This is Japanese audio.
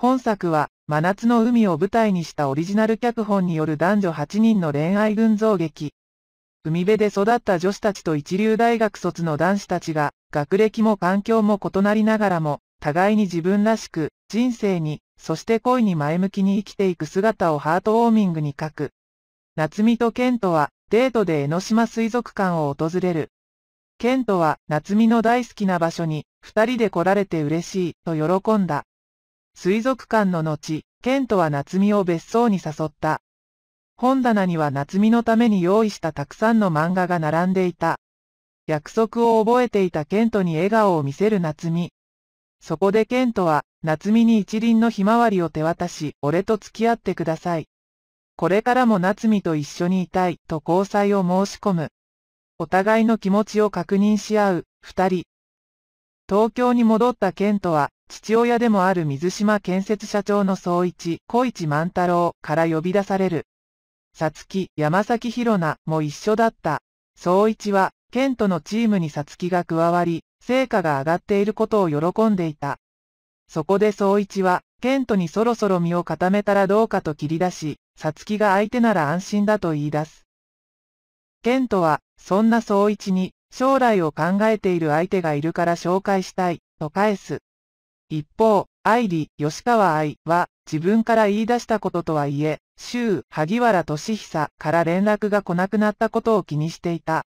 本作は、真夏の海を舞台にしたオリジナル脚本による男女8人の恋愛群像劇。海辺で育った女子たちと一流大学卒の男子たちが、学歴も環境も異なりながらも、互いに自分らしく、人生に、そして恋に前向きに生きていく姿をハートウォーミングに書く。夏美とケントは、デートで江ノ島水族館を訪れる。ケントは、夏美の大好きな場所に、二人で来られて嬉しい、と喜んだ。水族館の後、ケントは夏美を別荘に誘った。本棚には夏美のために用意したたくさんの漫画が並んでいた。約束を覚えていたケントに笑顔を見せる夏美。そこでケントは、夏美に一輪のひまわりを手渡し、俺と付き合ってください。これからも夏美と一緒にいたい、と交際を申し込む。お互いの気持ちを確認し合う、二人。東京に戻ったケントは、父親でもある水島建設社長の総一、小一万太郎から呼び出される。さつき、山崎広奈も一緒だった。総一は、ケントのチームにさつきが加わり、成果が上がっていることを喜んでいた。そこで総一は、ケントにそろそろ身を固めたらどうかと切り出し、さつきが相手なら安心だと言い出す。ケントは、そんな総一に、将来を考えている相手がいるから紹介したい、と返す。一方、愛理、吉川愛は、自分から言い出したこととはいえ、周、萩原俊久から連絡が来なくなったことを気にしていた。